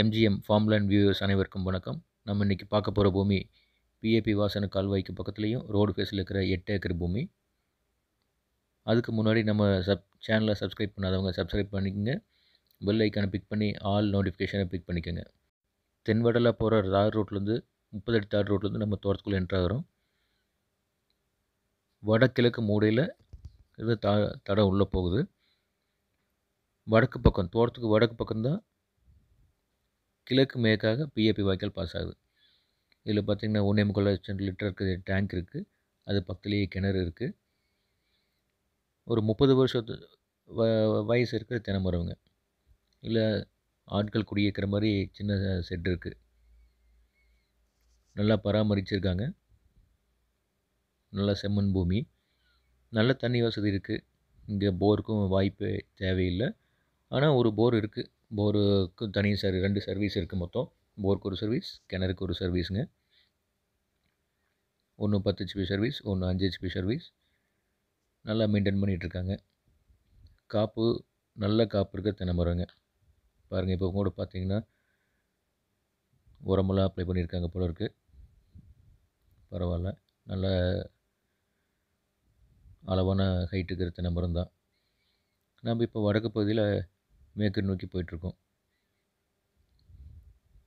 MGM farmland viewers அனைவருக்கும் வணக்கம் நம்ம இன்றைக்கி பார்க்க போகிற பூமி பிஏபி வாசன கால்வாய்க்கு பக்கத்துலேயும் ரோடு ஃபேஸில் இருக்கிற எட்டு ஏக்கர் பூமி அதுக்கு முன்னாடி நம்ம சப் சேனலை சப்ஸ்கிரைப் பண்ணாதவங்க சப்ஸ்கிரைப் பண்ணிக்கோங்க பெல் ஐக்கானை பிக் பண்ணி ஆல் நோட்டிஃபிகேஷனை பிக் பண்ணிக்கோங்க தென்வடலாக போகிற தார் ரோட்லேருந்து முப்பது அடி தார் ரோட்லேருந்து நம்ம தோட்டத்துக்குள்ளே என்ட்ராகிறோம் வடகிழக்கு மூடையில் இது த தடம் உள்ளே போகுது வடக்கு பக்கம் தோட்டத்துக்கு வடக்கு பக்கம்தான் கிழக்கு மேற்காக பிஏபி வாய்க்கால் பாஸ் ஆகுது இதில் பார்த்திங்கன்னா ஒன்றே முக்கால் லட்சம் லிட்டர் இருக்குது டேங்க் இருக்குது அது பக்கத்துலேயே கிணறு இருக்குது ஒரு முப்பது வருஷத்து வ வயசு இருக்கிற தினமரவங்க இல்லை ஆட்கள் குடியிருக்கிற மாதிரி சின்ன செட் இருக்குது நல்லா பராமரிச்சிருக்காங்க நல்லா செம்மண் பூமி நல்ல தண்ணி வசதி இருக்குது இங்கே போருக்கும் வாய்ப்பு தேவையில்லை ஆனால் ஒரு போர் இருக்குது போருக்கு தனி சர் ரெண்டு சர்வீஸ் இருக்குது மொத்தம் போருக்கு ஒரு சர்வீஸ் கிணறுக்கு ஒரு சர்வீஸுங்க ஒன்று பத்து ஹெச்பி சர்வீஸ் ஒன்று அஞ்சு ஹெச்பி சர்வீஸ் நல்லா மெயின்டைன் பண்ணிகிட்ருக்காங்க காப்பு நல்ல காப்பு இருக்க தென்னை மரங்க பாருங்கள் இப்போ கூட பார்த்தீங்கன்னா உரமெல்லாம் அப்ளை பண்ணியிருக்காங்க போல இருக்குது பரவாயில்ல நல்ல அளவான ஹைட்டுக்கு தென்னை மரம் தான் நம்ம இப்போ வடக்கு பகுதியில் மேற்கு நோக்கி போயிட்டுருக்கோம்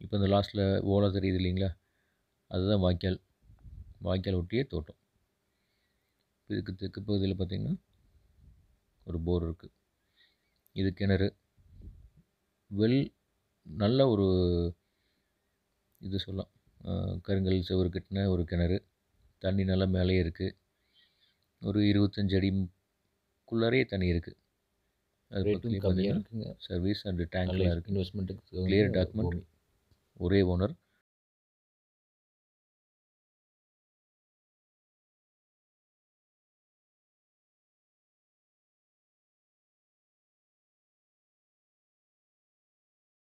இப்போ இந்த லாஸ்ட்டில் ஓலா தெரியுது இல்லைங்களா அதுதான் வாய்க்கால் வாய்க்கால் ஒட்டியே தோட்டம் இதுக்கு தெற்கு பகுதியில் பார்த்திங்கன்னா ஒரு போர் இருக்குது இது கிணறு வெல் நல்ல ஒரு இது சொல்லலாம் கருங்கல் செவரு கட்டின ஒரு கிணறு தண்ணி நல்லா மேலே இருக்குது ஒரு இருபத்தஞ்சடி குள்ளாரே தண்ணி இருக்குது அது ரேட்டும் கம்மியாக இருக்குங்க சர்வீஸ் அண்ட் டேங்க்லாம் இருக்குது இன்வெஸ்ட்மெண்ட்டுக்கு கிளியர் டாக்குமெண்ட் ஒரே ஓனர்